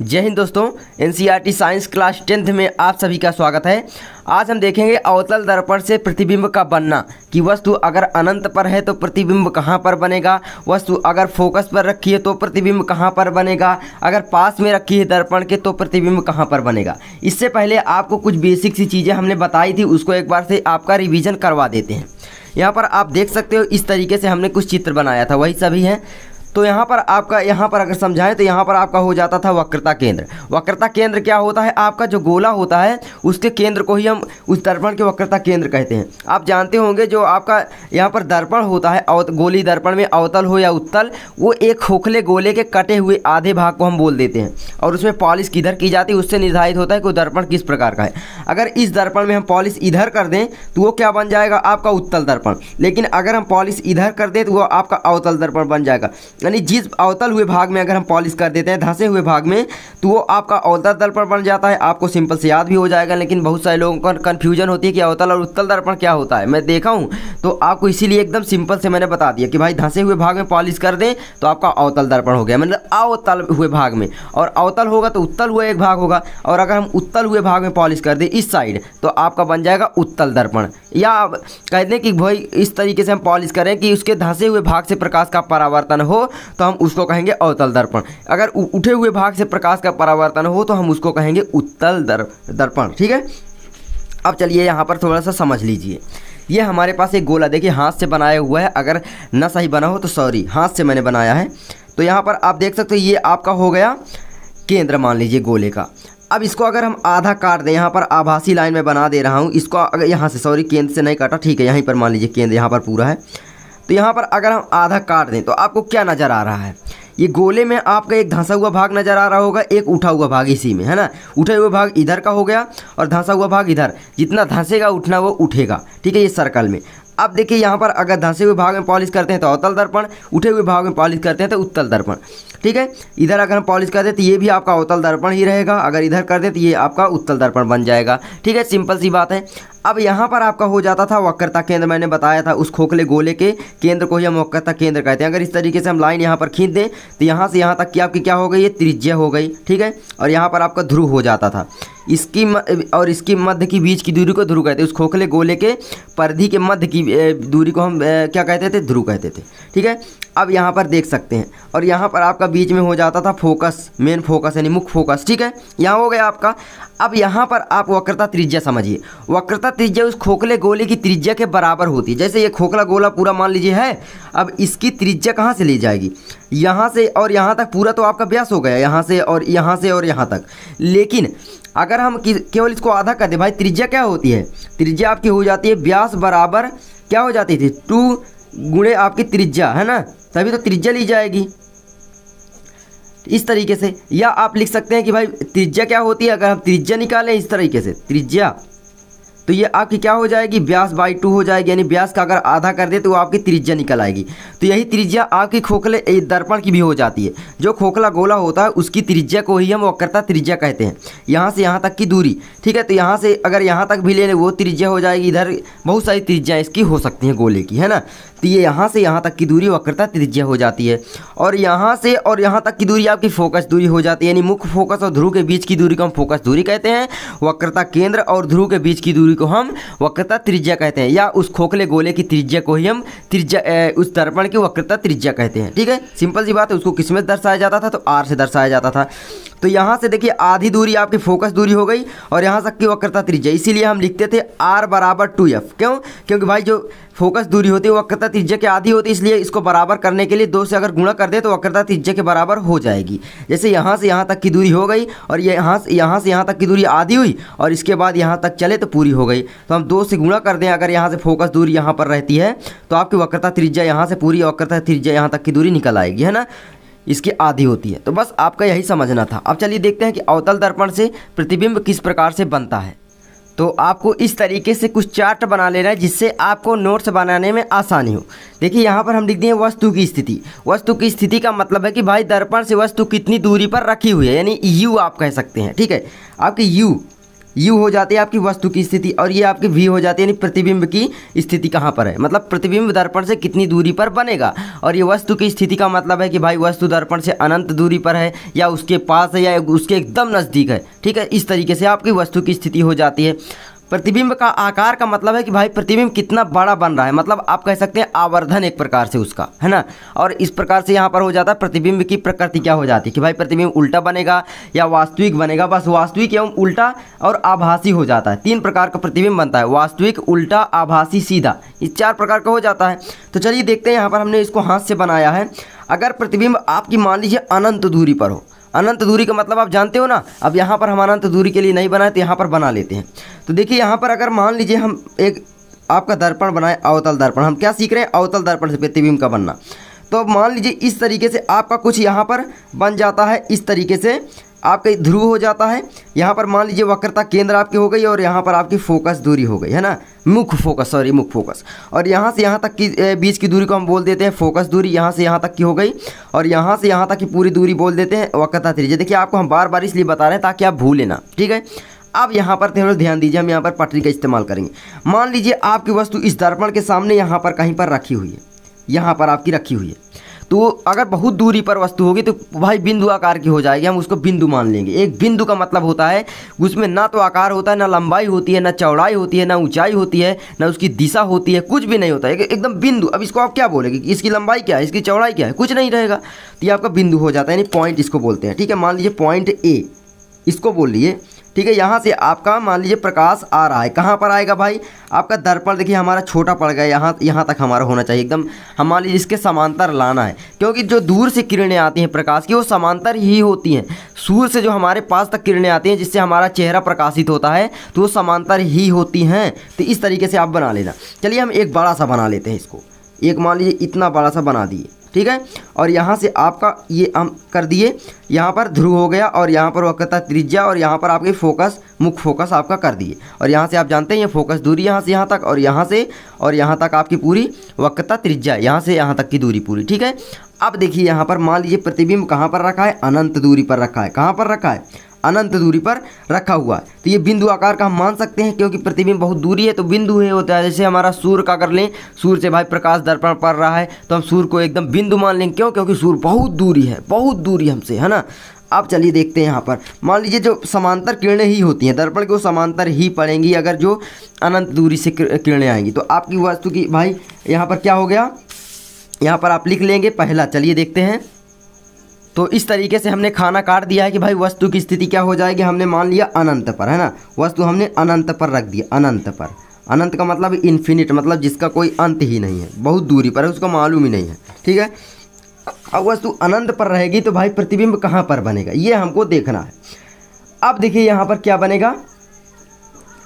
जय हिंद दोस्तों N science class tenth में आप सभी का स्वागत है आज हम देखेंगे अवतल दर्पण से प्रतिबिंब का बनना कि वस्तु अगर अनंत पर है तो प्रतिबिंब कहाँ पर बनेगा वस्तु अगर फोकस पर रखी है तो प्रतिबिंब कहाँ पर बनेगा अगर पास में रखी है दर्पण के तो प्रतिबिंब कहाँ पर बनेगा इससे पहले आपको कुछ बेसिक सी चीज़ें हमने बताई थी उसको एक बार से आपका रिविज़न करवा देते हैं यहाँ पर आप देख सकते हो इस तरीके से हमने कुछ चित्र बनाया था वही सभी हैं तो यहाँ पर आपका यहाँ पर अगर समझाएं तो यहाँ पर आपका हो जाता था वक्रता केंद्र वक्रता केंद्र क्या होता है आपका जो गोला होता है उसके केंद्र को ही हम उस दर्पण के वक्रता केंद्र कहते हैं आप जानते होंगे जो आपका यहाँ पर दर्पण होता है गोली दर्पण में अवतल हो या उत्तल वो एक खोखले गोले के कटे हुए आधे भाग को हम बोल देते हैं और उसमें पॉलिश किधर की जाती है उससे निर्धारित होता है कि दर्पण किस प्रकार का है अगर इस दर्पण में हम पॉलिश इधर कर दें तो वो क्या बन जाएगा आपका उत्तल दर्पण लेकिन अगर हम पॉलिश इधर कर दें तो वो आपका अवतल दर्पण बन जाएगा यानी जिस अवतल हुए भाग में अगर हम पॉलिश कर देते हैं धंसे हुए भाग में तो वो आपका अवतल दर्पण बन जाता है आपको सिंपल से याद भी हो जाएगा लेकिन बहुत सारे लोगों को कन्फ्यूजन होती है कि अवतल और उत्तल दर्पण क्या होता है मैं देखा हूँ तो आपको इसीलिए एकदम सिंपल से मैंने बता दिया कि भाई धंसे हुए भाग में पॉलिश कर दें तो आपका अवतल दर्पण हो गया मतलब अवतल हुए भाग में और अवतल होगा तो उत्तल हुआ एक भाग होगा और अगर हम उत्तल हुए भाग में पॉलिश कर दें इस साइड तो आपका बन जाएगा उत्तल दर्पण या कह दें कि भाई इस तरीके से हम पॉलिश करें कि उसके धंसे हुए भाग से प्रकाश का परावर्तन हो तो हम उसको कहेंगे अवतल दर्पण अगर उठे हुए भाग से प्रकाश का परावर्तन हो तो हम उसको कहेंगे उत्तल दर दर्पण ठीक है अब चलिए यहाँ पर थोड़ा सा समझ लीजिए ये हमारे पास एक गोला देखिए हाथ से बनाया हुआ है अगर न सही बना हो तो सॉरी हाथ से मैंने बनाया है तो यहाँ पर आप देख सकते हो ये आपका हो गया केंद्र मान लीजिए गोले का अब इसको अगर हम आधा काट दें यहाँ पर आभासी लाइन में बना दे रहा हूँ इसको अगर यहाँ से सॉरी केंद्र से नहीं काटा ठीक है यहीं पर मान लीजिए केंद्र यहाँ पर पूरा है तो यहाँ पर अगर हम आधा काट दें तो आपको क्या नज़र आ रहा है ये गोले में आपका एक धंसा हुआ भाग नज़र आ रहा होगा एक उठा हुआ भाग इसी में है ना उठा हुआ भाग इधर का हो गया और धंसा हुआ भाग इधर जितना धंसेगा उठना वो उठेगा ठीक है ये सर्कल में अब देखिए यहाँ पर अगर धंसे हुए भाग में पॉलिश करते हैं तो अवतल दर्पण उठे हुए भाग में पॉलिश करते हैं तो उत्तल दर्पण ठीक है इधर अगर हम पॉलिश कर दें तो ये भी आपका अवतल दर्पण ही रहेगा अगर इधर कर दें तो ये आपका उत्तल दर्पण बन जाएगा ठीक है सिंपल सी बात है अब यहाँ पर आपका हो जाता था वक्रता केंद्र मैंने बताया था उस खोखले गोले के केंद्र को ही हम वक्रता केंद्र कहते हैं अगर इस तरीके से हम लाइन यहाँ पर खींच दें तो यहाँ से यहाँ तक की आपकी क्या हो गई ये त्रिज्या हो गई ठीक है और यहाँ पर आपका ध्रुव हो जाता था इसकी म, और इसकी मध्य की बीच की दूरी को ध्रुव कहते हैं उस खोखले गोले के परधि के मध्य की दूरी को हम क्या कहते थे ध्रुव कहते थे ठीक है अब यहाँ पर देख सकते हैं और यहाँ पर आपका बीच में हो जाता था फोकस मेन फोकस यानी मुख्य फोकस ठीक है यहाँ हो गया आपका अब यहाँ पर आप वक्रता त्रिज्या समझिए वक्रता त्रिज्या उस खोखले गोले की त्रिज्या के बराबर होती है जैसे ये खोखला गोला पूरा मान लीजिए है अब इसकी त्रिज्या कहाँ से ली जाएगी यहाँ से और यहाँ तक पूरा तो आपका व्यास हो गया यहाँ से और यहाँ से और यहाँ तक लेकिन अगर हम केवल इसको आधा कर दें भाई त्रिज्या क्या होती है त्रिज्या आपकी हो जाती है व्यास बराबर क्या हो जाती थी टू गुणे आपकी त्रिज्या है ना तभी तो त्रिज्या ली जाएगी इस तरीके से या आप लिख सकते हैं कि भाई त्रिज्या क्या होती है अगर हम त्रिज्या निकालें इस तरीके से त्रिज्या तो ये आपकी क्या हो जाएगी व्यास बाई टू हो जाएगी यानी ब्यास का अगर आधा कर दे तो वो आपकी त्रिज्या निकल आएगी तो यही त्रिज्या आपकी खोखले दर्पण की भी हो जाती है जो खोखला गोला होता है उसकी त्रिज्या को ही हम वक्रता त्रिज्या कहते हैं यहाँ से यहाँ तक की दूरी ठीक है तो यहाँ से अगर यहाँ तक भी ले लें वो त्रिज्या हो जाएगी इधर बहुत सारी त्रिज्या इसकी हो सकती हैं गोले की है ना तो ये यहाँ से यहाँ तक की दूरी वक्रता त्रिज्या हो जाती है और यहाँ से और यहाँ तक की दूरी आपकी फोकस दूरी हो जाती है यानी मुख्य फोकस और ध्रुव के बीच की दूरी को हम फोकस दूरी कहते हैं वक्रता केंद्र और ध्रुव के बीच की दूरी को हम वक्रता त्रिज्या कहते हैं या उस खोखले गोले की त्रिज्या को ही हम त्रिज्या उस दर्पण की वक्रता त्रिज्या कहते हैं ठीक है सिंपल सी बात है उसको किसमें दर्शाया जाता था तो आर से दर्शाया जाता था तो यहाँ से देखिए आधी दूरी आपकी फोकस दूरी हो गई और यहाँ तक की वक्रता त्रिज्या इसीलिए हम लिखते थे आर बराबर टू एफ क्यों क्योंकि भाई जो फोकस दूरी होती है वक्रता त्रिज्या के आधी होती है इसलिए इसको बराबर करने के लिए दो से अगर गुणा कर दे तो वक्रता त्रिज्या के बराबर हो जाएगी जैसे यहाँ से यहाँ तक की दूरी हो गई और ये यहाँ से यहाँ से यहाँ तक की दूरी आधी हुई और इसके बाद यहाँ तक चले तो पूरी हो गई तो हम दो से गुणा कर दें अगर यहाँ से फोकस दूरी यहाँ पर रहती है तो आपकी वक्रता त्रिज्या यहाँ से पूरी वक्रता त्रिज्या यहाँ तक की दूरी निकल आएगी है ना इसकी आधी होती है तो बस आपका यही समझना था अब चलिए देखते हैं कि अवतल दर्पण से प्रतिबिंब किस प्रकार से बनता है तो आपको इस तरीके से कुछ चार्ट बना लेना है जिससे आपको नोट्स बनाने में आसानी हो देखिए यहाँ पर हम लिख दिए वस्तु की स्थिति वस्तु की स्थिति का मतलब है कि भाई दर्पण से वस्तु कितनी दूरी पर रखी हुई है यानी यू आप कह सकते हैं ठीक है आपकी यू यू हो जाती है आपकी वस्तु की स्थिति और ये आपकी वी हो जाती है यानी प्रतिबिंब की स्थिति कहाँ पर है मतलब प्रतिबिंब दर्पण से कितनी दूरी पर बनेगा और ये वस्तु की स्थिति का मतलब है कि भाई वस्तु दर्पण से अनंत दूरी पर है या उसके पास है या उसके एकदम नज़दीक है ठीक है इस तरीके से आपकी वस्तु की स्थिति हो जाती है प्रतिबिंब का आकार का मतलब है कि भाई प्रतिबिंब कितना बड़ा बन रहा है मतलब आप कह सकते हैं आवर्धन एक प्रकार से उसका है ना और इस प्रकार से यहाँ पर हो जाता है प्रतिबिंब की प्रकृति क्या हो जाती है कि भाई प्रतिबिंब उल्टा बनेगा या वास्तविक बनेगा बस वास्तविक एवं उल्टा और आभासी हो जाता है तीन प्रकार का प्रतिबिंब बनता है वास्तविक उल्टा आभासी सीधा इस चार प्रकार का हो जाता है तो चलिए देखते हैं यहाँ पर हमने इसको हाथ से बनाया है अगर प्रतिबिंब आपकी मान लीजिए अनंत दूरी पर हो अनंत दूरी का मतलब आप जानते हो ना अब यहाँ पर हम अनंत दूरी के लिए नहीं बनाए तो यहाँ पर बना लेते हैं तो देखिए यहाँ पर अगर मान लीजिए हम एक आपका दर्पण बनाए अवतल दर्पण हम क्या सीख रहे हैं अवतल दर्पण से प्रतिबिंब का बनना तो मान लीजिए इस तरीके से आपका कुछ यहाँ पर बन जाता है इस तरीके से आपका ध्रुव हो जाता है यहाँ पर मान लीजिए वक्रता केंद्र आपकी हो गई और यहाँ पर आपकी फोकस दूरी हो गई है ना मुख्य फोकस सॉरी मुख्य फोकस और यहाँ से यहाँ तक की बीच की दूरी को हम बोल देते हैं फोकस दूरी यहाँ से यहाँ तक की हो गई और यहाँ से यहाँ तक की पूरी दूरी बोल देते हैं वक्रता त्रिज्या देखिए आपको हम बार बार इसलिए बता रहे हैं ताकि आप भूल लेना ठीक है अब यहाँ पर थोड़ा ध्यान दीजिए हम यहाँ पर पटरी का इस्तेमाल करेंगे मान लीजिए आपकी वस्तु इस दर्पण के सामने यहाँ पर कहीं पर रखी हुई है यहाँ पर आपकी रखी हुई है तो अगर बहुत दूरी पर वस्तु होगी तो भाई बिंदु आकार की हो जाएगी हम उसको बिंदु मान लेंगे एक बिंदु का मतलब होता है उसमें ना तो आकार होता है ना लंबाई होती है ना चौड़ाई होती है ना ऊंचाई होती है ना उसकी दिशा होती है कुछ भी नहीं होता है एकदम बिंदु अब इसको आप क्या बोलेंगे इसकी लंबाई क्या है इसकी चौड़ाई क्या है कुछ नहीं रहेगा तो ये आपका बिंदु हो जाता है यानी पॉइंट इसको बोलते हैं ठीक है मान लीजिए पॉइंट ए इसको बोलिए ठीक है यहाँ से आपका मान लीजिए प्रकाश आ रहा है कहाँ पर आएगा भाई आपका दर्पण देखिए हमारा छोटा पड़ गया यहाँ यहाँ तक हमारा होना चाहिए एकदम हम मान लीजिए इसके समांतर लाना है क्योंकि जो दूर से किरणें आती हैं प्रकाश की वो समांतर ही होती हैं सूर्य से जो हमारे पास तक किरणें आती हैं जिससे हमारा चेहरा प्रकाशित होता है तो वो समांतर ही होती हैं तो इस तरीके से आप बना लेना चलिए हम एक बड़ा सा बना लेते हैं इसको एक मान लीजिए इतना बड़ा सा बना दिए ठीक है और यहाँ से आपका ये हम कर दिए यहाँ पर ध्रुव हो गया और यहाँ पर वक्रता त्रिज्या और यहाँ पर आपके फोकस मुख्य फोकस आपका कर दिए और यहाँ से आप जानते हैं ये फोकस दूरी यहाँ से यहाँ तक और यहाँ से और यहाँ तक आपकी पूरी वक्रता त्रिज्या यहाँ से यहाँ तक की दूरी पूरी ठीक है अब देखिए यहाँ पर मान लीजिए प्रतिबिंब कहाँ पर रखा है अनंत दूरी पर रखा है कहाँ पर रखा है अनंत दूरी पर रखा हुआ है तो ये बिंदु आकार का हम मान सकते हैं क्योंकि प्रतिबिंब बहुत दूरी है तो बिंदु ही होता है तो जैसे हमारा सूर्य का कर लें सूर्य से भाई प्रकाश दर्पण पड़ रहा है तो हम सूर्य को एकदम बिंदु मान लेंगे क्यों क्योंकि सूर्य बहुत दूरी है बहुत दूरी हमसे है ना आप चलिए देखते हैं यहाँ पर मान लीजिए जो समांतर किरणें ही होती हैं दर्पण वो समांतर ही पड़ेंगी अगर जो अनंत दूरी से किरणें आएंगी तो आपकी वस्तु की भाई यहाँ पर क्या हो गया यहाँ पर आप लिख लेंगे पहला चलिए देखते हैं तो इस तरीके से हमने खाना काट दिया है कि भाई वस्तु की स्थिति क्या हो जाएगी हमने मान लिया अनंत पर है ना वस्तु हमने अनंत पर रख दिया अनंत पर अनंत का मतलब इन्फिनिट मतलब जिसका कोई अंत ही नहीं है बहुत दूरी पर है उसका मालूम ही नहीं है ठीक है अब वस्तु अनंत पर रहेगी तो भाई प्रतिबिंब कहाँ पर बनेगा ये हमको देखना है अब देखिए यहाँ पर क्या बनेगा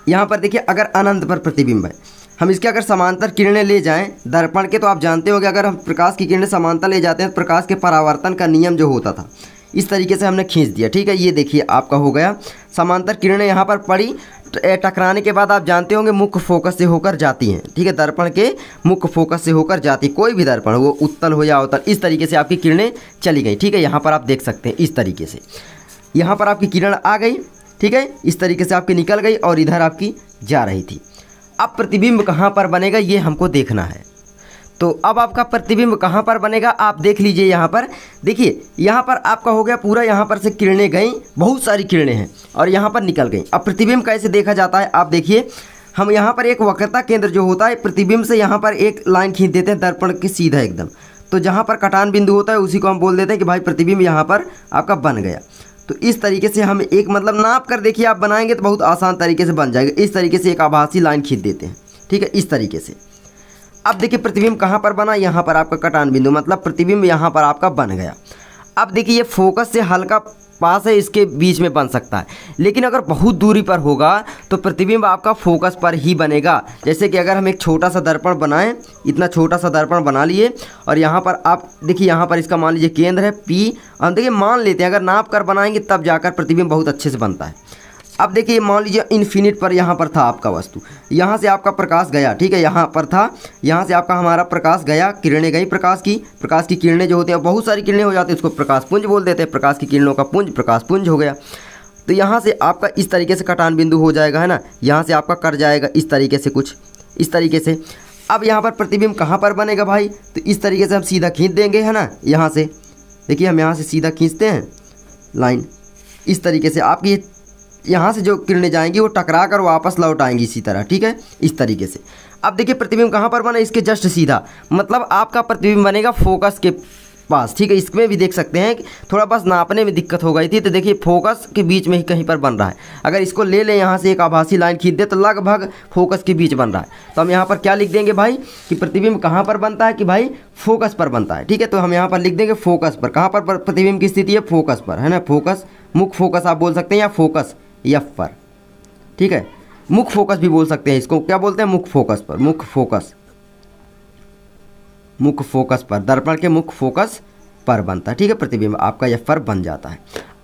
यहाँ पर देखिए अगर अनंत पर प्रतिबिंब है हम इसके अगर समांतर किरणें ले जाएं दर्पण के तो आप जानते होंगे अगर हम प्रकाश की किरणें समांतर ले जाते हैं तो प्रकाश के परावर्तन का नियम जो होता था इस तरीके से हमने खींच दिया ठीक है ये देखिए आपका हो गया समांतर किरणें यहाँ पर पड़ी तो, टकराने के बाद आप जानते होंगे मुख्य फोकस से होकर जाती हैं ठीक है दर्पण के मुख्य फोकस से होकर जाती कोई भी दर्पण वो उत्तल हो या अवतल इस तरीके से आपकी किरणें चली गई ठीक है यहाँ पर आप देख सकते हैं इस तरीके से यहाँ पर आपकी किरण आ गई ठीक है इस तरीके से आपकी निकल गई और इधर आपकी जा रही थी अब प्रतिबिंब कहाँ पर बनेगा ये हमको देखना है तो अब आपका प्रतिबिंब कहाँ पर बनेगा आप देख लीजिए यहाँ पर देखिए यहाँ पर आपका हो गया पूरा यहाँ पर से किरणें गई बहुत सारी किरणें हैं और यहाँ पर निकल गई अब प्रतिबिंब कैसे देखा जाता है आप देखिए हम यहाँ पर एक वक्रता केंद्र जो होता है प्रतिबिंब से यहाँ पर एक लाइन खींच देते हैं दर्पण के सीधा एकदम तो जहाँ पर कटान बिंदु होता है उसी को हम बोल देते हैं कि भाई प्रतिबिंब यहाँ पर आपका बन गया तो इस तरीके से हम एक मतलब नाप कर देखिए आप बनाएंगे तो बहुत आसान तरीके से बन जाएगा इस तरीके से एक आभासी लाइन खींच देते हैं ठीक है इस तरीके से अब देखिए प्रतिबिंब कहाँ पर बना यहाँ पर आपका कटान बिंदु मतलब प्रतिबिंब यहाँ पर आपका बन गया अब देखिए ये फोकस से हल्का पास है इसके बीच में बन सकता है लेकिन अगर बहुत दूरी पर होगा तो प्रतिबिंब आपका फोकस पर ही बनेगा जैसे कि अगर हम एक छोटा सा दर्पण बनाएं इतना छोटा सा दर्पण बना लिए और यहाँ पर आप देखिए यहाँ पर इसका मान लीजिए केंद्र है पी हम देखिए मान लेते हैं अगर नाप कर बनाएंगे तब जाकर प्रतिबिंब बहुत अच्छे से बनता है अब देखिए मान लीजिए इन्फिनिट पर यहाँ पर था आपका वस्तु यहाँ से आपका प्रकाश गया ठीक है यहाँ पर था यहाँ से आपका हमारा प्रकाश गया किरणें गई प्रकाश की प्रकाश की किरणें जो होती हैं बहुत सारी किरणें हो जाती हैं उसको प्रकाश पुंज बोल देते हैं प्रकाश की किरणों का पुंज प्रकाश पुंज हो गया तो यहाँ से आपका इस तरीके से कटान बिंदु हो जाएगा है ना यहाँ से आपका कट जाएगा इस तरीके से कुछ इस तरीके से अब यहाँ पर प्रतिबिंब कहाँ पर बनेगा भाई तो इस तरीके से हम सीधा खींच देंगे है ना यहाँ से देखिए हम यहाँ से सीधा खींचते हैं लाइन इस तरीके से आपकी यहाँ से जो किरणें जाएंगी वो टकरा कर वापस लौट आएंगी इसी तरह ठीक है इस तरीके से अब देखिए प्रतिबिंब कहाँ पर बना इसके जस्ट सीधा मतलब आपका प्रतिबिंब बनेगा फोकस के पास ठीक है इसमें भी देख सकते हैं कि थोड़ा बस नापने में दिक्कत हो गई थी तो देखिए फोकस के बीच में ही कहीं पर बन रहा है अगर इसको ले लें यहाँ से एक आभासी लाइन खींच दे तो लगभग फोकस के बीच बन रहा है तो हम यहाँ पर क्या लिख देंगे भाई कि प्रतिबिंब कहाँ पर बनता है कि भाई फोकस पर बनता है ठीक है तो हम यहाँ पर लिख देंगे फोकस पर कहाँ पर प्रतिबिंब की स्थिति है फोकस पर है ना फोकस मुख्य फोकस आप बोल सकते हैं या फोकस यफ पर ठीक है मुख फोकस भी बोल सकते हैं इसको क्या बोलते हैं मुख फोकस पर मुख फोकस मुख फोकस पर दर्पण के मुख फोकस पर बनता है ठीक है प्रतिबिंब आपका यह पर बन जाता है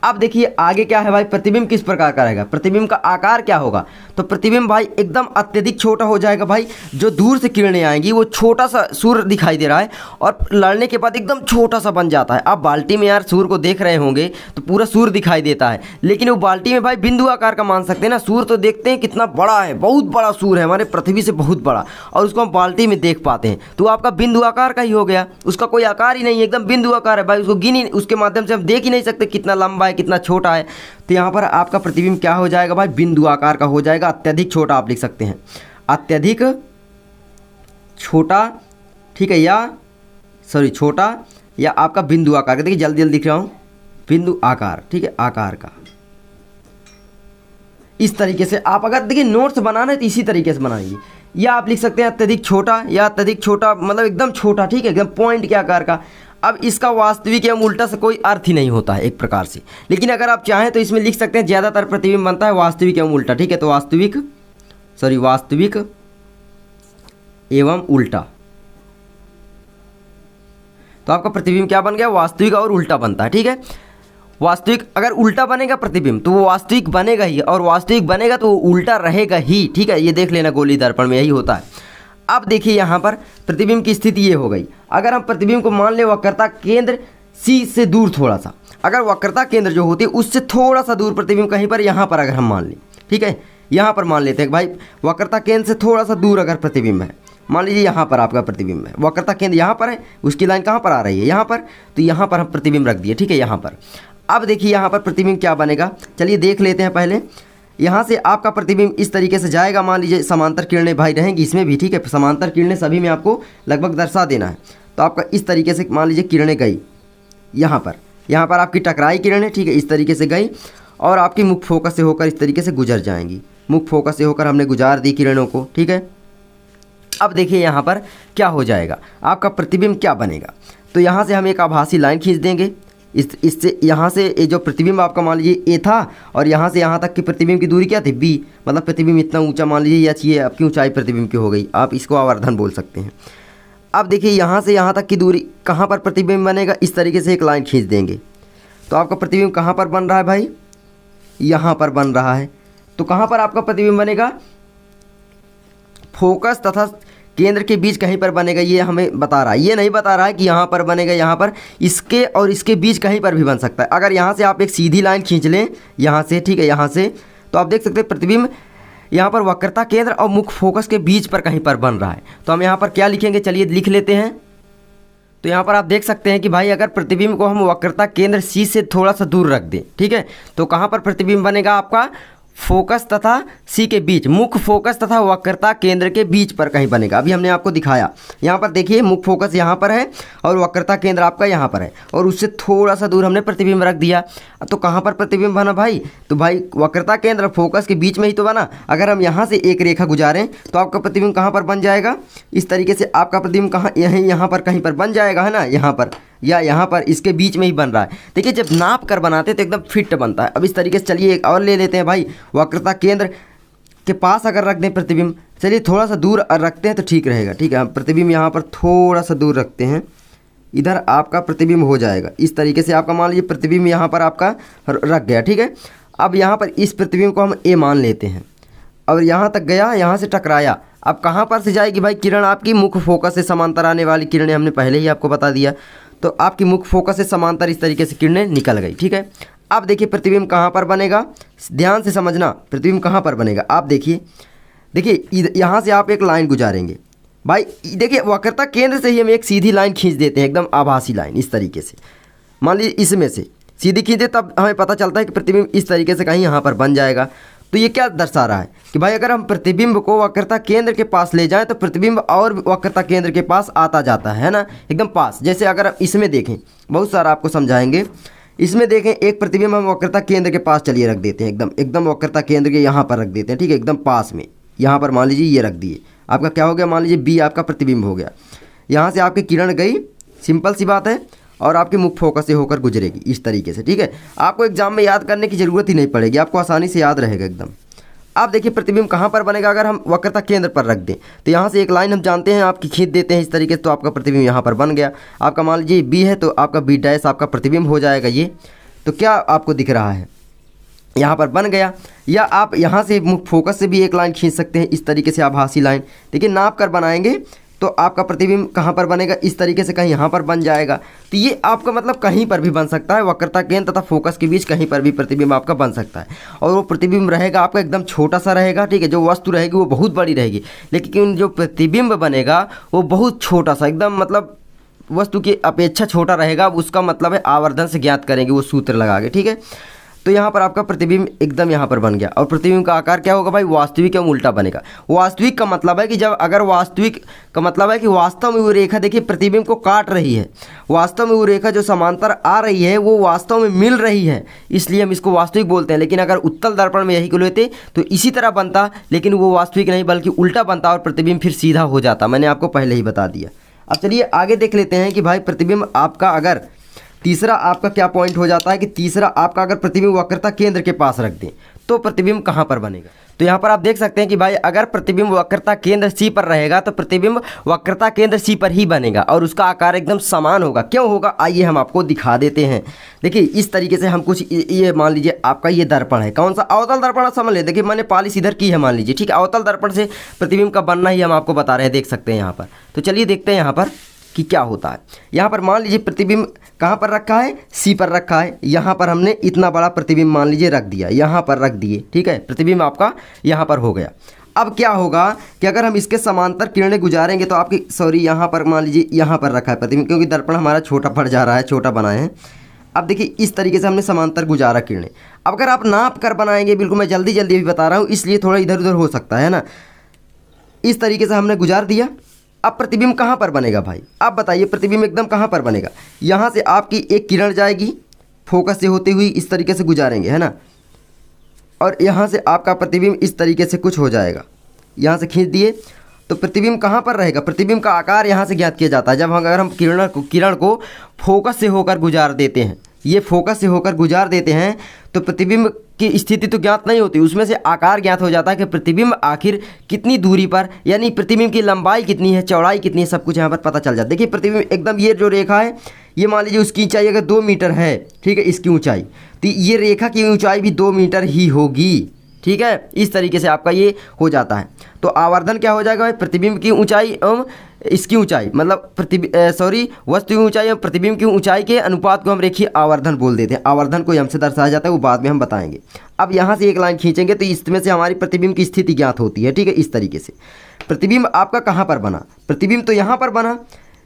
अब देखिए आगे क्या है भाई प्रतिबिंब किस प्रकार का रहेगा प्रतिबिंब का आकार क्या होगा तो प्रतिबिंब भाई एकदम अत्यधिक छोटा हो जाएगा भाई जो दूर से किरणें आएंगी वो छोटा सा सूर्य दिखाई दे रहा है और लड़ने के बाद एकदम छोटा सा बन जाता है आप बाल्टी में यार सूर्य को देख रहे होंगे तो पूरा सूर्य दिखाई देता है लेकिन वो बाल्टी में भाई बिंदु आकार का मान सकते हैं ना सूर्य तो देखते हैं कितना बड़ा है बहुत बड़ा सूर्य है हमारे पृथ्वी से बहुत बड़ा और उसको हम बाल्टी में देख पाते हैं तो आपका बिंदु आकार का ही हो गया उसका कोई आकार ही नहीं एकदम बिंदु आकार है भाई उसको गिनी उसके माध्यम से हम देख ही नहीं सकते कितना लंबा है है कितना छोटा है तो यहाँ पर आपका प्रतिबिंब क्या हो जाएगा भाई बिंदु आकार का हो जाएगा अत्यधिक छोटा आप लिख सकते हैं अत्यधिक छोटा ठीक है या सॉरी छोटा या आपका बिंदु आकार का देखिए जल्दी जल्दी दिख रहा हूँ बिंदु आकार ठीक है आकार का इस तरीके से आप अगर देखिए नोट्स बनाना है तो इसी तरीके से बनाइए या आप लिख सकते हैं अत्यधिक छोटा या अत्यधिक छोटा मतलब एकदम छोटा ठीक है एकदम पॉइंट के आकार का अब इसका वास्तविक एवं उल्टा से कोई अर्थ ही नहीं होता है एक प्रकार से लेकिन अगर आप चाहें तो इसमें लिख सकते हैं ज़्यादातर प्रतिबिंब बनता है वास्तविक एवं उल्टा ठीक है तो वास्तविक सॉरी वास्तविक एवं उल्टा तो आपका प्रतिबिंब क्या बन गया वास्तविक और उल्टा बनता है ठीक है वास्तविक अगर उल्टा बनेगा प्रतिबिंब तो वो वास्तविक बनेगा ही और वास्तविक बनेगा तो वो उल्टा रहेगा ही ठीक है ये देख लेना गोली दर्पण में यही होता है अब देखिए यहाँ पर प्रतिबिंब की स्थिति ये हो गई अगर हम प्रतिबिंब को मान लें वक्रता केंद्र सी से दूर थोड़ा सा अगर वक्रता केंद्र जो होती है उससे थोड़ा सा दूर प्रतिबिंब कहीं पर यहाँ पर अगर हम मान लें ठीक है यहाँ पर मान लेते हैं भाई वक्रता केंद्र से थोड़ा सा दूर अगर प्रतिबिंब है मान लीजिए यहाँ पर आपका प्रतिबिंब है वक्रता केंद्र यहाँ पर है उसकी लाइन कहाँ पर आ रही है यहाँ पर तो यहाँ पर हम प्रतिबिंब रख दिए ठीक है यहाँ पर अब देखिए यहाँ पर प्रतिबिंब क्या बनेगा चलिए देख लेते हैं पहले यहाँ से आपका प्रतिबिंब इस तरीके से जाएगा मान लीजिए समांतर किरणें भाई रहेंगी इसमें भी ठीक है समांतर किरणें सभी में आपको लगभग दर्शा देना है तो आपका इस तरीके से मान लीजिए किरणें गई यहाँ पर यहाँ पर आपकी टकराई किरणें ठीक है इस तरीके से गई और आपकी मुख फोकस से होकर इस तरीके से गुजर जाएंगी मुख फोकस से होकर हमने गुजार दी किरणों को ठीक है अब देखिए यहाँ पर क्या हो जाएगा आपका प्रतिबिंब क्या बनेगा तो यहाँ से हम एक आभासी लाइन खींच देंगे इस इससे यहाँ से ये जो प्रतिबिंब आपका मान लीजिए ए था और यहाँ से यहाँ तक की प्रतिबिंब की दूरी क्या थी बी मतलब प्रतिबिंब इतना ऊंचा मान लीजिए या चाहिए आपकी ऊंचाई प्रतिबिंब की हो गई आप इसको आवर्धन बोल सकते हैं अब देखिए यहाँ से यहाँ तक की दूरी कहाँ पर प्रतिबिंब बनेगा इस तरीके से एक लाइन खींच देंगे तो आपका प्रतिबिंब कहाँ पर बन रहा है भाई यहाँ पर बन रहा है तो कहाँ पर आपका प्रतिबिंब बनेगा फोकस तथा केंद्र के बीच कहीं पर बनेगा ये हमें बता रहा है ये नहीं बता रहा है कि यहाँ पर बनेगा यहाँ पर इसके और इसके बीच कहीं पर भी बन सकता है अगर यहाँ से आप एक सीधी लाइन खींच लें यहाँ से ठीक है यहाँ से तो आप देख सकते हैं प्रतिबिंब यहाँ पर वक्रता केंद्र और मुख्य फोकस के बीच पर कहीं पर बन रहा है तो हम यहाँ पर क्या लिखेंगे चलिए लिख लेते हैं तो यहाँ पर आप देख सकते हैं कि भाई अगर प्रतिबिंब को हम वक्रता केंद्र सी से थोड़ा सा दूर रख दें ठीक है तो कहाँ पर प्रतिबिंब बनेगा आपका फोकस तथा सी के बीच मुख्य फोकस तथा वक्रता केंद्र के बीच पर कहीं बनेगा अभी हमने आपको दिखाया यहाँ पर देखिए मुख्य फोकस यहाँ पर है और वक्रता केंद्र आपका यहाँ पर है और उससे थोड़ा सा दूर हमने प्रतिबिंब रख दिया तो कहाँ पर प्रतिबिंब बना भाई तो भाई वक्रता केंद्र फोकस के बीच में ही तो बना अगर हम यहाँ से एक रेखा गुजारें तो आपका प्रतिबिंब कहाँ पर बन जाएगा इस तरीके से आपका प्रतिबिंब कहाँ यहीं यहाँ पर कहीं पर बन जाएगा है ना यहाँ पर या यहाँ पर इसके बीच में ही बन रहा है देखिए जब नाप कर बनाते हैं तो एकदम फिट बनता है अब इस तरीके से चलिए एक और ले लेते हैं भाई वक्रता केंद्र के पास अगर रख दें प्रतिबिंब चलिए थोड़ा सा दूर रखते हैं तो ठीक रहेगा ठीक है प्रतिबिंब यहाँ पर थोड़ा सा दूर रखते हैं इधर आपका प्रतिबिंब हो जाएगा इस तरीके से आपका मान लीजिए प्रतिबिंब यहाँ पर आपका रख गया ठीक है अब यहाँ पर इस प्रतिबिंब को हम ए मान लेते हैं और यहाँ तक गया यहाँ से टकराया अब कहाँ पर से जाएगी भाई किरण आपकी मुख्य फोकस से समांतर आने वाली किरणें हमने पहले ही आपको बता दिया तो आपकी मुख्य फोकस से समांतर इस तरीके से किरणें निकल गई ठीक है अब देखिए प्रतिबिंब कहाँ पर बनेगा ध्यान से समझना प्रतिबिंब कहाँ पर बनेगा आप देखिए देखिए यहाँ से आप एक लाइन गुजारेंगे भाई देखिए वक्रता केंद्र से ही हम एक सीधी लाइन खींच देते हैं एकदम आभासी लाइन इस तरीके से मान लीजिए इसमें से सीधी खींचे तब हमें पता चलता है कि प्रतिबिंब इस तरीके से कहीं यहाँ पर बन जाएगा तो ये क्या दर्शा रहा है कि भाई अगर हम प्रतिबिंब को वक्रता केंद्र के पास ले जाएं तो प्रतिबिंब और वक्रता केंद्र के पास आता जाता है ना एकदम पास जैसे अगर आप इसमें देखें बहुत सारा आपको समझाएंगे इसमें देखें एक प्रतिबिंब हम वक्रता केंद्र के पास चलिए रख देते हैं एकदम एकदम वक्रता केंद्र के यहाँ पर रख देते हैं ठीक है एकदम पास में यहाँ पर मान लीजिए ये रख दिए आपका क्या हो गया मान लीजिए बी आपका प्रतिबिंब हो गया यहाँ से आपकी किरण गई सिंपल सी बात है और आपके मुख्य फोकस से होकर गुजरेगी इस तरीके से ठीक है आपको एग्जाम में याद करने की ज़रूरत ही नहीं पड़ेगी आपको आसानी से याद रहेगा एकदम आप देखिए प्रतिबिंब कहाँ पर बनेगा अगर हम वक्रता केंद्र पर रख दें तो यहाँ से एक लाइन हम जानते हैं आपकी खींच देते हैं इस तरीके से तो आपका प्रतिबिंब यहाँ पर बन गया आपका मान लीजिए बी है तो आपका बी डैश आपका प्रतिबिंब हो जाएगा ये तो क्या आपको दिख रहा है यहाँ पर बन गया या आप यहाँ से फोकस से भी एक लाइन खींच सकते हैं इस तरीके से आभासी लाइन देखिए नाप कर बनाएंगे तो आपका प्रतिबिंब कहाँ पर बनेगा इस तरीके से कहीं यहाँ पर बन जाएगा तो ये आपका मतलब कहीं पर भी बन सकता है वक्रता केंद्र तथा फोकस के बीच कहीं पर भी प्रतिबिंब आपका बन सकता है और वो प्रतिबिंब रहेगा आपका एकदम छोटा सा रहेगा ठीक है जो वस्तु रहेगी वो बहुत बड़ी रहेगी लेकिन जो प्रतिबिंब बनेगा वो बहुत छोटा सा एकदम मतलब वस्तु की अपेक्षा छोटा रहेगा उसका मतलब है आवर्धन से ज्ञात करेंगे वो सूत्र लगा के ठीक है तो यहाँ पर आपका प्रतिबिंब एकदम यहाँ पर बन गया और प्रतिबिंब का आकार क्या होगा भाई वास्तविक एवं उल्टा बनेगा वास्तविक का मतलब है कि जब अगर वास्तविक का मतलब है कि वास्तव में वो रेखा देखिए प्रतिबिंब को काट रही है वास्तव में वो रेखा जो समांतर आ रही है वो वास्तव में मिल रही है इसलिए हम इसको वास्तविक बोलते हैं लेकिन अगर उत्तल दर्पण में यही को लेते तो इसी तरह बनता लेकिन वो वास्तविक नहीं बल्कि उल्टा बनता और प्रतिबिंब फिर सीधा हो जाता मैंने आपको पहले ही बता दिया अब चलिए आगे देख लेते हैं कि भाई प्रतिबिंब आपका अगर तीसरा आपका क्या पॉइंट हो जाता है कि तीसरा आपका अगर प्रतिबिंब वक्रता केंद्र के पास रख दें तो प्रतिबिंब कहाँ पर बनेगा तो यहाँ पर आप देख सकते हैं कि भाई अगर प्रतिबिंब वक्रता केंद्र सी पर रहेगा तो प्रतिबिंब वक्रता केंद्र सी पर ही बनेगा और उसका आकार एकदम समान होगा क्यों होगा आइए हम आपको दिखा देते हैं देखिए इस तरीके से हम कुछ ये मान लीजिए आपका ये दर्पण है कौन सा अवतल दर्पण समझ ले देखिए मैंने पालिस इधर की है मान लीजिए ठीक है अवतल दर्पण से प्रतिबिंब का बनना ही हम आपको बता रहे हैं देख सकते हैं यहाँ पर तो चलिए देखते हैं यहाँ पर कि क्या होता है यहाँ पर मान लीजिए प्रतिबिंब कहाँ पर रखा है सी पर रखा है यहाँ पर हमने इतना बड़ा प्रतिबिंब मान लीजिए रख दिया यहाँ पर रख दिए ठीक है प्रतिबिंब आपका यहाँ पर हो गया अब क्या होगा कि अगर हम इसके समांतर किरणें गुजारेंगे तो आपकी सॉरी यहाँ पर मान लीजिए यहाँ पर रखा है प्रतिबिंब क्योंकि दर्पण हमारा छोटा पड़ जा रहा है छोटा बनाए हैं अब देखिए इस तरीके से हमने समांतर गुजारा किरणें अब अगर आप नाप कर बनाएंगे बिल्कुल मैं जल्दी जल्दी भी बता रहा हूँ इसलिए थोड़ा इधर उधर हो सकता है ना इस तरीके से हमने गुजार दिया अब प्रतिबिंब कहाँ पर बनेगा भाई आप बताइए प्रतिबिंब एकदम कहाँ पर बनेगा यहाँ से आपकी एक किरण जाएगी फोकस से होते हुए इस तरीके से गुजारेंगे है ना और यहाँ से आपका प्रतिबिंब इस तरीके से कुछ हो जाएगा यहाँ से खींच दिए तो प्रतिबिंब कहाँ पर रहेगा प्रतिबिंब का आकार यहाँ से ज्ञात किया जाता है जब हम अगर हम किरण को किरण को फोकस से होकर गुजार देते हैं ये फोकस से होकर गुजार देते हैं तो प्रतिबिंब की स्थिति तो ज्ञात नहीं होती उसमें से आकार ज्ञात हो जाता है कि प्रतिबिंब आखिर कितनी दूरी पर यानी प्रतिबिंब की लंबाई कितनी है चौड़ाई कितनी है सब कुछ यहाँ पर पता चल जाता है देखिए प्रतिबिंब एकदम ये जो रेखा है ये मान लीजिए उसकी ऊंचाई अगर दो मीटर है ठीक है इसकी ऊंचाई तो ये रेखा की ऊंचाई भी दो मीटर ही होगी ठीक है इस तरीके से आपका ये हो जाता है तो आवर्धन क्या हो जाएगा भाई प्रतिबिंब की ऊंचाई एवं इसकी ऊंचाई मतलब प्रतिबि सॉरी वस्तु की ऊंचाई एवं प्रतिबिंब की ऊंचाई के अनुपात को हम रेखीय आवर्धन बोल देते हैं आवर्धन को यम से दर्शाया जाता है वो बाद में हम बताएंगे अब यहाँ से एक लाइन खींचेंगे तो इसमें से हमारी प्रतिबिंब की स्थिति ज्ञात होती है ठीक है इस तरीके से प्रतिबिंब आपका कहाँ पर बना प्रतिबिंब तो यहाँ पर बना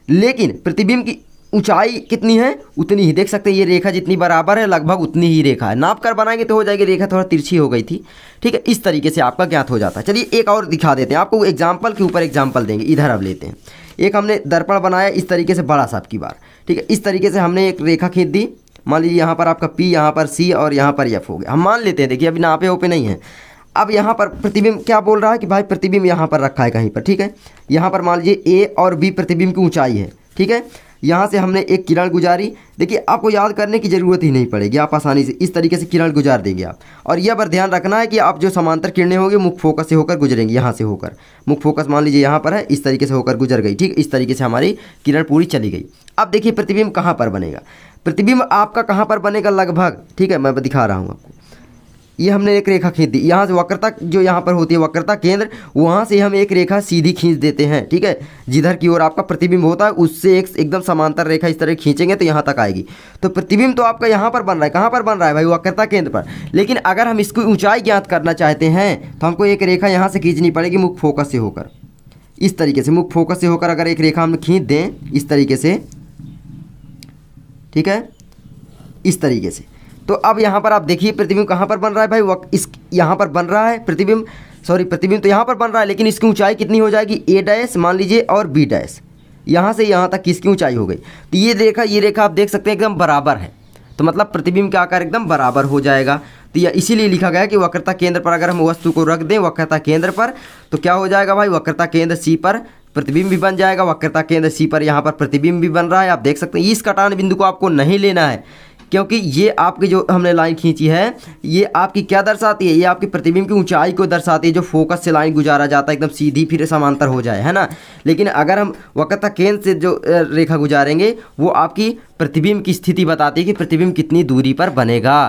लेकिन प्रतिबिंब की ऊंचाई कितनी है उतनी ही देख सकते हैं ये रेखा जितनी बराबर है लगभग उतनी ही रेखा है नाप कर बनाएंगे तो हो जाएगी रेखा थोड़ा तिरछी हो गई थी ठीक है इस तरीके से आपका ज्ञात हो जाता है चलिए एक और दिखा देते हैं आपको एग्जाम्पल के ऊपर एग्जाम्पल देंगे इधर अब लेते हैं एक हमने दर्पण बनाया इस तरीके से बड़ा साहब की बार ठीक है इस तरीके से हमने एक रेखा खींच दी मान लीजिए यहाँ पर आपका पी यहाँ पर सी और यहाँ पर एफ हो गया हम मान लेते हैं देखिए अभी नापे ओपे नहीं है अब यहाँ पर प्रतिबिंब क्या बोल रहा है कि भाई प्रतिबिंब यहाँ पर रखा है कहीं पर ठीक है यहाँ पर मान लीजिए ए और बी प्रतिबिंब की ऊंचाई है ठीक है यहाँ से हमने एक किरण गुजारी देखिए आपको याद करने की ज़रूरत ही नहीं पड़ेगी आप आसानी से इस तरीके से किरण गुजार देंगे आप और यह पर ध्यान रखना है कि आप जो समांतर किरणें होंगी मुख फोकस से होकर गुजरेंगी यहाँ से होकर मुख फोकस मान लीजिए यहाँ पर है इस तरीके से होकर गुजर गई ठीक इस तरीके से हमारी किरण पूरी चली गई अब देखिए प्रतिबिंब कहाँ पर बनेगा प्रतिबिंब आपका कहाँ पर बनेगा लगभग ठीक है मैं दिखा रहा हूँ आपको ये हमने एक रेखा खींच दी यहाँ से वक्रता जो यहाँ पर होती है वक्रता केंद्र वहाँ से हम एक रेखा सीधी खींच देते हैं ठीक है जिधर की ओर आपका प्रतिबिंब होता है उससे एक एकदम समांतर रेखा इस तरह खींचेंगे तो यहाँ तक आएगी तो प्रतिबिंब तो आपका यहाँ पर बन रहा है कहाँ पर बन रहा है भाई वक्रता केंद्र पर लेकिन अगर हम इसकी ऊँचाई ज्ञात करना चाहते हैं तो हमको एक रेखा यहाँ से खींचनी पड़ेगी मुख फोकस से होकर इस तरीके से मुख फोकस से होकर अगर एक रेखा हम खींच दें इस तरीके से ठीक है इस तरीके से तो अब यहाँ पर आप देखिए प्रतिबिंब कहाँ पर बन रहा है भाई इस यहाँ पर बन रहा है प्रतिबिंब सॉरी प्रतिबिंब तो यहाँ पर बन रहा है लेकिन इसकी ऊंचाई कितनी हो जाएगी ए डैश मान लीजिए और बी डैश यहाँ से यहाँ तक किसकी ऊंचाई हो गई तो ये रेखा ये रेखा आप देख सकते हैं एकदम बराबर है तो मतलब प्रतिबिंब का आकार एकदम बराबर हो जाएगा तो यह इसीलिए लिखा गया कि वक्रता केंद्र पर अगर हम वस्तु को रख दें वक्रता केंद्र पर तो क्या हो जाएगा भाई वक्रता केंद्र सी पर प्रतिबिंब भी बन जाएगा वक्रता केंद्र सी पर यहाँ पर प्रतिबिंब भी बन रहा है आप देख सकते हैं इस कटान बिंदु को आपको नहीं लेना है क्योंकि ये आपकी जो हमने लाइन खींची है ये आपकी क्या दर्शाती है ये आपकी प्रतिबिंब की ऊंचाई को दर्शाती है जो फोकस से लाइन गुजारा जाता है एकदम सीधी फिर समांतर हो जाए है ना लेकिन अगर हम वक़्त केंद्र से जो रेखा गुजारेंगे वो आपकी प्रतिबिंब की स्थिति बताती है कि प्रतिबिंब कितनी दूरी पर बनेगा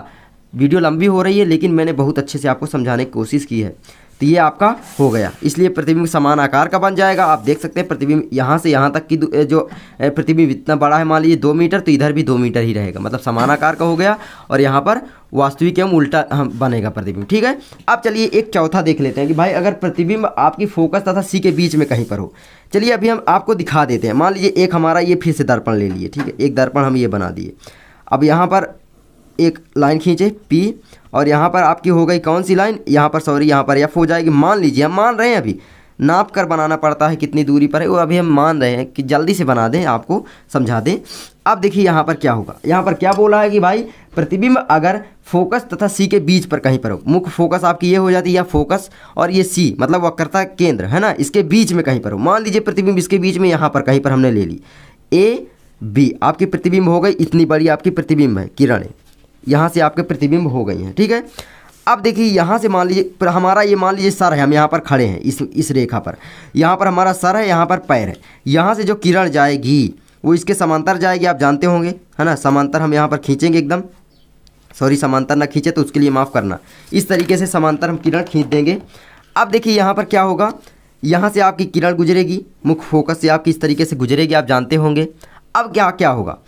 वीडियो लंबी हो रही है लेकिन मैंने बहुत अच्छे से आपको समझाने की कोशिश की है तो ये आपका हो गया इसलिए प्रतिबिंब समान आकार का बन जाएगा आप देख सकते हैं प्रतिबिंब यहाँ से यहाँ तक की जो प्रतिबिंब इतना बड़ा है मान लीजिए दो मीटर तो इधर भी दो मीटर ही रहेगा मतलब समान आकार का हो गया और यहाँ पर वास्तविक एवं उल्टा हम बनेगा प्रतिबिंब ठीक है अब चलिए एक चौथा देख लेते हैं कि भाई अगर प्रतिबिंब आपकी फोकस तथा सी के बीच में कहीं पर हो चलिए अभी हम आपको दिखा देते हैं मान लीजिए एक हमारा ये फिर से दर्पण ले लिए ठीक है एक दर्पण हम ये बना दिए अब यहाँ पर एक लाइन खींचे पी और यहाँ पर आपकी हो गई कौन सी लाइन यहाँ पर सॉरी यहाँ पर एफ हो जाएगी मान लीजिए हम मान रहे हैं अभी नाप कर बनाना पड़ता है कितनी दूरी पर है वो अभी हम मान रहे हैं कि जल्दी से बना दें आपको समझा दें अब देखिए यहाँ पर क्या होगा यहाँ पर क्या बोला है कि भाई प्रतिबिंब अगर फोकस तथा सी के बीच पर कहीं पर हो मुख्य फोकस आपकी ये हो जाती है या फोकस और ये सी मतलब वक्रता केंद्र है ना इसके बीच में कहीं पर हो मान लीजिए प्रतिबिंब इसके बीच में यहाँ पर कहीं पर हमने ले ली ए बी आपकी प्रतिबिंब हो गई इतनी बड़ी आपकी प्रतिबिंब है किरण यहाँ से आपके प्रतिबिंब हो गई हैं ठीक है अब देखिए यहाँ से मान लीजिए हमारा ये मान लीजिए सर है हम यहाँ पर खड़े हैं इस इस रेखा पर यहाँ पर हमारा सर है यहाँ पर पैर है यहाँ से जो किरण जाएगी वो इसके समांतर जाएगी आप जानते होंगे है ना समांतर हम यहाँ पर खींचेंगे एकदम सॉरी समांतर ना खींचे तो उसके लिए माफ़ करना इस तरीके से समांतर हम किरण खींच देंगे अब देखिए यहाँ पर क्या होगा यहाँ से आपकी किरण गुजरेगी मुख्य फोकस से आपकी इस तरीके से गुजरेगी आप जानते होंगे अब क्या क्या होगा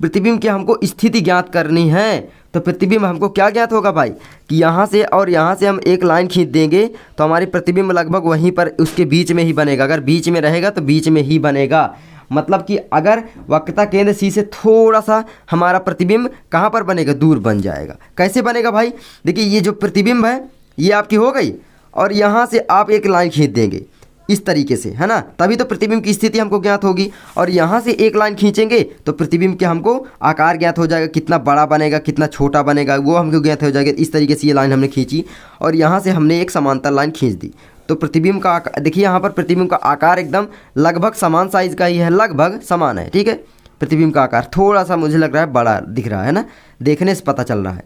प्रतिबिंब की हमको स्थिति ज्ञात करनी है तो प्रतिबिंब हमको क्या ज्ञात होगा भाई कि यहाँ से और यहाँ से हम एक लाइन खींच देंगे तो हमारी प्रतिबिंब लगभग वहीं पर उसके बीच में ही बनेगा अगर बीच में रहेगा तो बीच में ही बनेगा मतलब कि अगर वक्रता केंद्र सी से थोड़ा सा हमारा प्रतिबिंब कहाँ पर बनेगा दूर बन जाएगा कैसे बनेगा भाई देखिए ये जो प्रतिबिंब है ये आपकी हो गई और यहाँ से आप एक लाइन खींच देंगे इस तरीके से है ना तभी तो प्रतिबिंब की स्थिति हमको ज्ञात होगी और यहाँ से एक लाइन खींचेंगे तो प्रतिबिंब के हमको आकार ज्ञात हो जाएगा कितना बड़ा बनेगा कितना छोटा बनेगा वो हमको ज्ञात हो जाएगा इस तरीके से ये लाइन हमने खींची और यहाँ से हमने एक समांतर लाइन खींच दी तो प्रतिबिंब का देखिए यहाँ पर प्रतिबिंब का आकार एकदम लगभग समान साइज का ही है लगभग समान है ठीक है प्रतिबिंब का आकार थोड़ा सा मुझे लग रहा है बड़ा दिख रहा है ना देखने से पता चल रहा है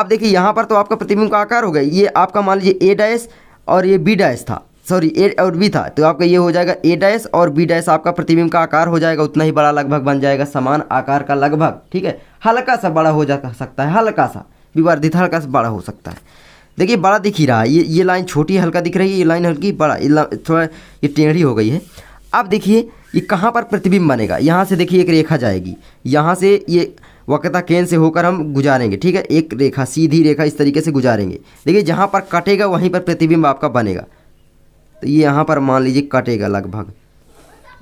अब देखिए यहाँ पर तो आपका प्रतिबिंब का आकार हो गया ये आपका मान लीजिए ए डैश और ये बी डैश था सॉरी ए और बी था तो आपका ये हो जाएगा ए डैश और बी डैश आपका प्रतिबिंब का आकार हो जाएगा उतना ही बड़ा लगभग बन जाएगा समान आकार का लगभग ठीक है हल्का सा बड़ा हो जा सकता है हल्का सा विवर्धित हल्का सा बड़ा हो सकता है देखिए बड़ा दिख ही रहा है ये ये लाइन छोटी हल्का दिख रही है ये लाइन हल्की बड़ा थोड़ा ये टेढ़ी हो गई है अब देखिए ये कहाँ पर प्रतिबिंब बनेगा यहाँ से देखिए एक रेखा जाएगी यहाँ से ये वक्रता केंद्र से होकर हम गुजारेंगे ठीक है एक रेखा सीधी रेखा इस तरीके से गुजारेंगे देखिए जहाँ पर कटेगा वहीं पर प्रतिबिंब आपका बनेगा तो ये यहाँ पर मान लीजिए कटेगा लगभग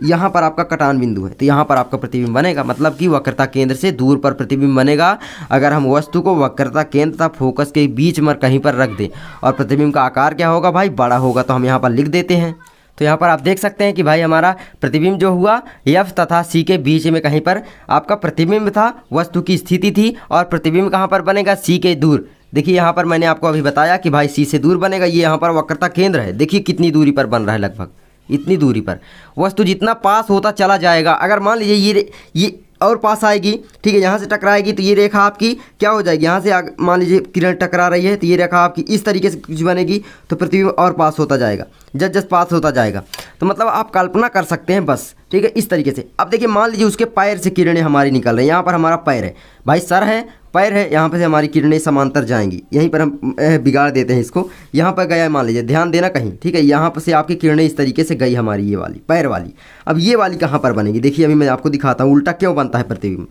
यहाँ पर आपका कटान बिंदु है तो यहाँ पर आपका प्रतिबिंब बनेगा मतलब कि वक्रता केंद्र से दूर पर प्रतिबिंब बनेगा अगर हम वस्तु को वक्रता केंद्र तथा फोकस के बीच में कहीं पर रख दें और प्रतिबिंब का आकार क्या होगा भाई बड़ा होगा तो हम यहाँ पर लिख देते हैं तो यहाँ पर आप देख सकते हैं कि भाई हमारा प्रतिबिंब जो हुआ यफ तथा सी के बीच में कहीं पर आपका प्रतिबिंब था वस्तु की स्थिति थी और प्रतिबिंब कहाँ पर बनेगा सी के दूर देखिए यहाँ पर मैंने आपको अभी बताया कि भाई सी से दूर बनेगा ये यहाँ पर वक्रता केंद्र है देखिए कितनी दूरी पर बन रहा है लगभग इतनी दूरी पर वस्तु जितना पास होता चला जाएगा अगर मान लीजिए ये ये और पास आएगी ठीक है यहाँ से टकराएगी तो ये रेखा आपकी क्या हो जाएगी यहाँ से मान लीजिए किरण टकरा रही है तो ये रेखा आपकी इस तरीके से कुछ बनेगी तो प्रतिबिंब और पास होता जाएगा जज जज पास होता जाएगा तो मतलब आप कल्पना कर सकते हैं बस ठीक है इस तरीके से अब देखिए मान लीजिए उसके पैर से किरणें हमारी निकल रही हैं यहाँ पर हमारा पैर है भाई सर है पैर है यहाँ पर से हमारी किरणें समांतर जाएंगी यहीं पर हम बिगाड़ देते हैं इसको यहाँ पर गया मान लीजिए ध्यान देना कहीं ठीक है यहाँ पर से आपकी किरणें इस तरीके से गई हमारी ये वाली पैर वाली अब ये वाली कहाँ पर बनेगी देखिए अभी मैं आपको दिखाता हूँ उल्टा क्यों बनता है प्रतिबिंब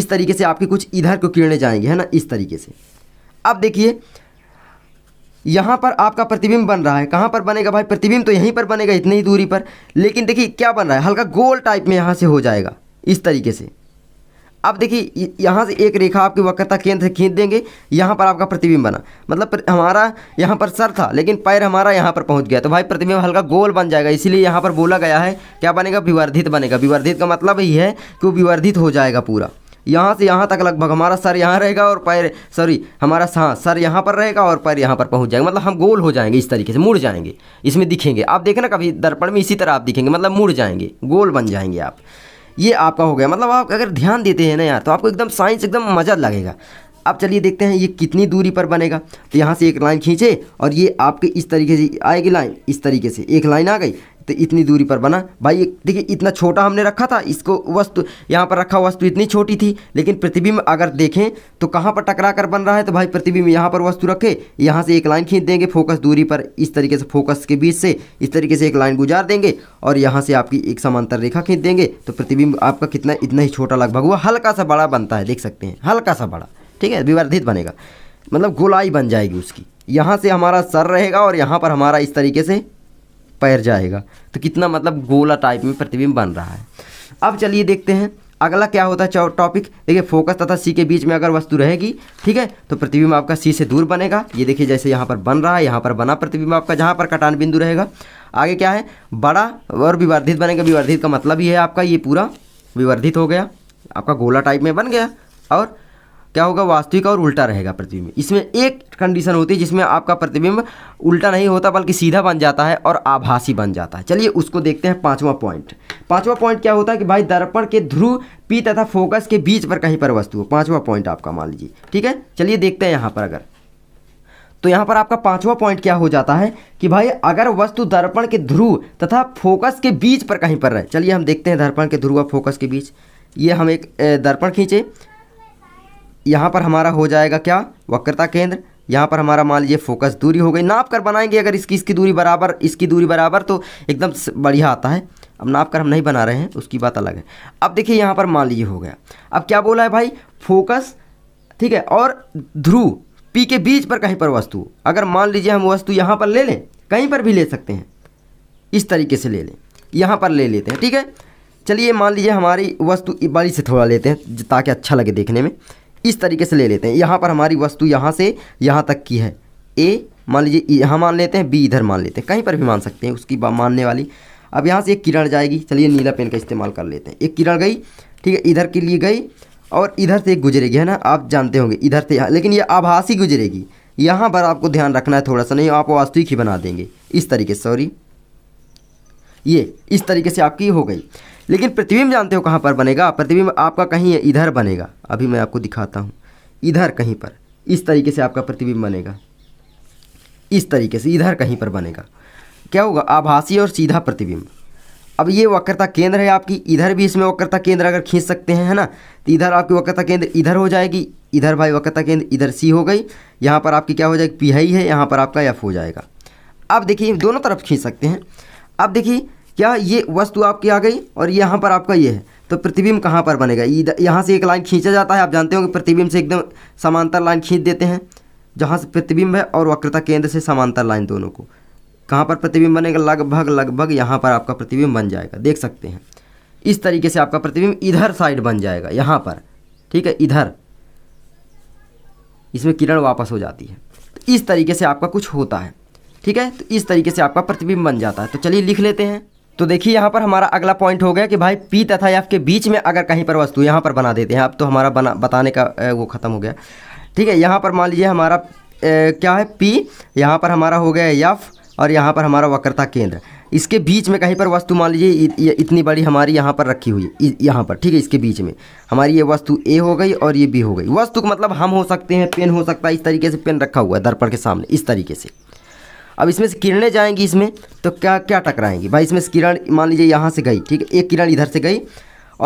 इस तरीके से आपकी कुछ इधर को किरणें जाएंगी है ना इस तरीके से अब देखिए यहाँ पर आपका प्रतिबिंब बन रहा है कहाँ पर बनेगा भाई प्रतिबिंब तो यहीं पर बनेगा इतनी ही दूरी पर लेकिन देखिए क्या बन रहा है हल्का गोल टाइप में यहाँ से हो जाएगा इस तरीके से अब देखिए यहाँ से एक रेखा आपकी वक्रता केंद्र से खींच देंगे यहाँ पर आपका प्रतिबिंब बना मतलब हमारा यहाँ पर सर था लेकिन पैर हमारा यहाँ पर पहुँच गया तो भाई प्रतिबिंब हल्का गोल बन जाएगा इसीलिए यहाँ पर बोला गया है क्या बनेगा विवर्धित बनेगा विवर्धित का मतलब ही है कि वो विवर्धित हो जाएगा पूरा यहाँ से यहाँ तक लगभग हमारा सर यहाँ रहेगा और पैर सॉरी हमारा हाँ सर यहाँ पर रहेगा और पैर यहाँ पर पहुँच जाएगा मतलब हम गोल हो जाएंगे इस तरीके से मुड़ जाएंगे इसमें दिखेंगे आप देखना कभी दर्पण में इसी तरह आप दिखेंगे मतलब मुड़ जाएंगे गोल बन जाएंगे आप ये आपका हो गया मतलब आप अगर ध्यान देते हैं ना यार तो आपको एकदम साइंस एकदम मज़ा लगेगा अब चलिए देखते हैं ये कितनी दूरी पर बनेगा तो यहाँ से एक लाइन खींचे और ये आपके इस तरीके से आएगी लाइन इस तरीके से एक लाइन आ गई तो इतनी दूरी पर बना भाई देखिए इतना छोटा हमने रखा था इसको वस्तु यहाँ पर रखा वस्तु इतनी छोटी थी लेकिन प्रतिबिंब अगर देखें तो कहाँ पर टकरा कर बन रहा है तो भाई प्रतिबिंब यहाँ पर वस्तु रखे यहाँ से एक लाइन खींच देंगे फोकस दूरी पर इस तरीके से फोकस के बीच से इस तरीके से एक लाइन गुजार देंगे और यहाँ से आपकी एक समांतर रेखा खींच देंगे तो प्रतिबिंब आपका कितना इतना ही छोटा लगभग हुआ हल्का सा बड़ा बनता है देख सकते हैं हल्का सा बड़ा ठीक है विवर्धित बनेगा मतलब गोलाई बन जाएगी उसकी यहाँ से हमारा सर रहेगा और यहाँ पर हमारा इस तरीके से पैर जाएगा तो कितना मतलब गोला टाइप में प्रतिबिंब बन रहा है अब चलिए देखते हैं अगला क्या होता है टॉपिक देखिए फोकस तथा सी के बीच में अगर वस्तु रहेगी ठीक है तो प्रतिबिंब आपका सी से दूर बनेगा ये देखिए जैसे यहाँ पर बन रहा है यहाँ पर बना प्रतिबिंब आपका जहाँ पर कटान बिंदु रहेगा आगे क्या है बड़ा और विवर्धित बनेगा विवर्धित का मतलब ही है आपका ये पूरा विवर्धित हो गया आपका गोला टाइप में बन गया और क्या होगा वास्तविक और उल्टा रहेगा प्रतिबिंब इसमें एक कंडीशन होती है जिसमें आपका प्रतिबिंब उल्टा नहीं होता बल्कि सीधा बन जाता है और आभासी बन जाता है चलिए उसको देखते हैं पांचवा पॉइंट पांचवा पॉइंट क्या होता है कि भाई दर्पण के ध्रुव पी तथा फोकस के बीच पर कहीं पर वस्तु हो पाँचवा पॉइंट आपका मान लीजिए ठीक है चलिए देखते हैं यहाँ पर अगर तो यहाँ पर आपका पांचवा पॉइंट क्या हो जाता है कि भाई अगर वस्तु दर्पण के ध्रुव तथा फोकस के बीच पर कहीं पर रहे चलिए हम देखते हैं दर्पण के ध्रुव और फोकस के बीच ये हम एक दर्पण खींचे यहाँ पर हमारा हो जाएगा क्या वक्रता केंद्र यहाँ पर हमारा मान लीजिए फोकस दूरी हो गई नाप कर बनाएंगे अगर इसकी इसकी दूरी बराबर इसकी दूरी बराबर तो एकदम बढ़िया आता है अब नाप कर हम नहीं बना रहे हैं उसकी बात अलग है अब देखिए यहाँ पर मान लीजिए हो गया अब क्या बोला है भाई फोकस ठीक है और ध्रुव पी के बीच पर कहीं पर वस्तु अगर मान लीजिए हम वस्तु यहाँ पर ले लें कहीं पर भी ले सकते हैं इस तरीके से ले लें यहाँ पर ले लेते हैं ठीक है चलिए मान लीजिए हमारी वस्तु बड़ी से थोड़ा लेते हैं ताकि अच्छा लगे देखने में इस तरीके से ले लेते हैं यहाँ पर हमारी वस्तु यहाँ से यहाँ तक की है ए मान लीजिए यहाँ मान लेते हैं बी इधर मान लेते हैं कहीं पर भी मान सकते हैं उसकी मानने वाली अब यहाँ से एक किरण जाएगी चलिए नीला पेन का इस्तेमाल कर लेते हैं एक किरण गई ठीक है इधर के लिए गई और इधर से एक गुजरेगी है ना आप जानते होंगे इधर से यहाँ लेकिन ये आभासी गुजरेगी यहाँ पर आपको ध्यान रखना है थोड़ा सा नहीं आप वास्तविक ही बना देंगे इस तरीके सॉरी ये इस तरीके से आपकी हो गई लेकिन प्रतिबिंब जानते हो कहाँ पर बनेगा प्रतिबिंब आपका कहीं इधर बनेगा अभी मैं आपको दिखाता हूँ इधर कहीं पर इस तरीके से आपका प्रतिबिंब बनेगा इस तरीके से इधर कहीं पर बनेगा क्या होगा आभासी और सीधा प्रतिबिंब अब ये वक्रता केंद्र है आपकी इधर भी इसमें वक्रता केंद्र अगर खींच सकते हैं है ना तो इधर आपकी वक्रता केंद्र इधर हो जाएगी इधर भाई वक्रता केंद्र इधर सी हो गई यहाँ पर आपकी क्या हो जाएगी पी है यहाँ पर आपका एफ हो जाएगा अब देखिए दोनों तरफ खींच सकते हैं अब देखिए क्या ये वस्तु आपकी आ गई और यहाँ पर आपका ये है तो प्रतिबिंब कहाँ पर बनेगा यहाँ से एक लाइन खींचा जाता है आप जानते हो कि प्रतिबिंब से एकदम समांतर लाइन खींच देते हैं जहाँ से प्रतिबिंब है और वक्रता केंद्र से समांतर लाइन दोनों को कहाँ पर प्रतिबिंब बनेगा लगभग लगभग यहाँ पर आपका प्रतिबिंब बन जाएगा देख सकते हैं इस तरीके से आपका प्रतिबिंब इधर साइड बन जाएगा यहाँ पर ठीक है इधर इसमें किरण वापस हो जाती है तो इस तरीके से आपका कुछ होता है ठीक है तो इस तरीके से आपका प्रतिबिंब बन जाता है तो चलिए लिख लेते हैं तो देखिए यहाँ पर हमारा अगला पॉइंट हो गया कि भाई पी तथा एफ के बीच में अगर कहीं पर वस्तु यहाँ पर बना देते हैं अब तो हमारा बना बताने का वो ख़त्म हो गया ठीक है यहाँ पर मान लीजिए हमारा ए, क्या है पी यहाँ पर हमारा हो गया एफ और यहाँ पर हमारा वक्रता केंद्र इसके बीच में कहीं पर वस्तु मान लीजिए इतनी बड़ी हमारी यहाँ पर रखी हुई है यहाँ पर ठीक है इसके बीच में हमारी ये वस्तु ए हो गई और ये बी हो गई वस्तु का मतलब हम हो सकते हैं पेन हो सकता है इस तरीके से पेन रखा हुआ है दर्पण के सामने इस तरीके से अब इसमें से किरणें जाएंगी इसमें तो क्या क्या टकराएंगी भाई इसमें से किरण मान लीजिए यहाँ से गई ठीक है एक किरण इधर से गई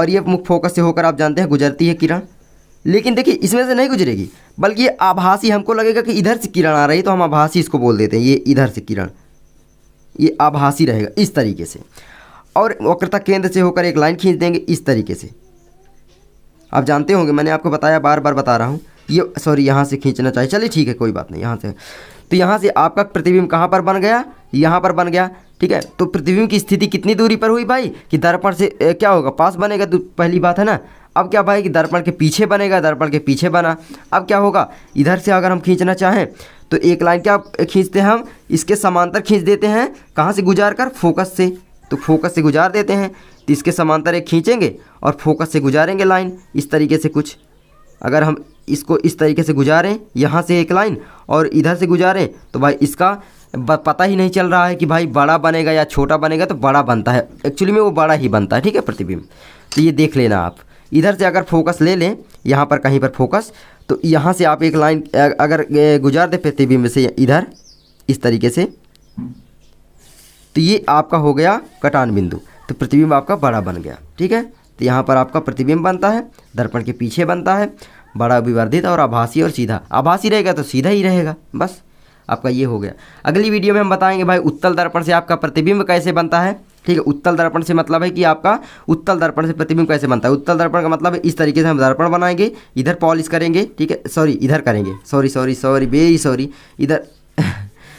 और ये मुख्य फोकस से होकर आप जानते हैं गुजरती है किरण लेकिन देखिए इसमें से नहीं गुजरेगी बल्कि ये आभासी हमको लगेगा कि इधर से किरण आ रही है तो हम आभासी इसको बोल देते हैं ये इधर से किरण ये आभासी रहेगा इस तरीके से और वक्रता केंद्र से होकर एक लाइन खींच देंगे इस तरीके से आप जानते होंगे मैंने आपको बताया बार बार बता रहा हूँ ये सॉरी यहाँ से खींचना चाहिए चलिए ठीक है कोई बात नहीं यहाँ से तो यहाँ से आपका प्रतिबिंब कहाँ पर बन गया यहाँ पर बन गया ठीक है तो प्रतिबिंब की स्थिति कितनी दूरी पर हुई भाई कि दर्पण से ए, क्या होगा पास बनेगा तो पहली बात है ना अब क्या भाई कि दर्पण के पीछे बनेगा दर्पण के पीछे बना अब क्या होगा इधर से अगर हम खींचना चाहें तो एक लाइन क्या खींचते हैं हम इसके समांतर खींच देते हैं कहाँ से गुजार कर फोकस से तो फोकस से गुजार देते हैं तो इसके समांतर एक खींचेंगे और फोकस से गुजारेंगे लाइन इस तरीके से कुछ अगर हम इसको इस तरीके से गुजारें यहाँ से एक लाइन और इधर से गुजारें तो भाई इसका पता ही नहीं चल रहा है कि भाई बड़ा बनेगा या छोटा बनेगा तो बड़ा बनता है एक्चुअली में वो बड़ा ही बनता है ठीक है प्रतिबिंब तो ये देख लेना आप इधर से अगर फोकस ले लें यहाँ पर कहीं पर फोकस तो यहाँ से आप एक लाइन अगर गुजार दें प्रतिबिंब से इधर इस तरीके से तो ये आपका हो गया कटान बिंदु तो प्रतिबिंब आपका बड़ा बन गया ठीक है तो यहाँ पर आपका प्रतिबिंब बनता है दर्पण के पीछे बनता है बड़ा विवर्धित और आभासी और सीधा आभासी रहेगा तो सीधा ही रहेगा बस आपका ये हो गया अगली वीडियो में हम बताएंगे भाई उत्तल दर्पण से आपका प्रतिबिंब कैसे बनता है ठीक है उत्तल दर्पण से मतलब है कि आपका उत्तल दर्पण से प्रतिबिंब कैसे बनता है उत्तल दर्पण का मतलब इस तरीके से हम दर्पण बनाएंगे इधर पॉलिश करेंगे ठीक है सॉरी इधर करेंगे sorry sorry sorry very sorry इधर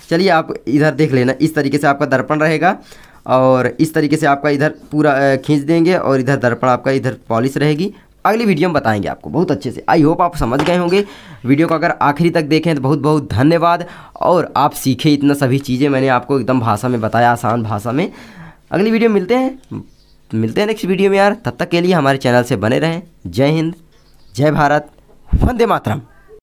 चलिए आप इधर देख लेना इस तरीके से आपका दर्पण रहेगा और इस तरीके से आपका इधर पूरा खींच देंगे और इधर दर्पण आपका इधर पॉलिश रहेगी अगली वीडियो में बताएंगे आपको बहुत अच्छे से आई होप आप समझ गए होंगे वीडियो को अगर आखिरी तक देखें तो बहुत बहुत धन्यवाद और आप सीखे इतना सभी चीज़ें मैंने आपको एकदम भाषा में बताया आसान भाषा में अगली वीडियो मिलते हैं मिलते हैं नेक्स्ट वीडियो में यार तब तक के लिए हमारे चैनल से बने रहें जय हिंद जय भारत वंदे मातरम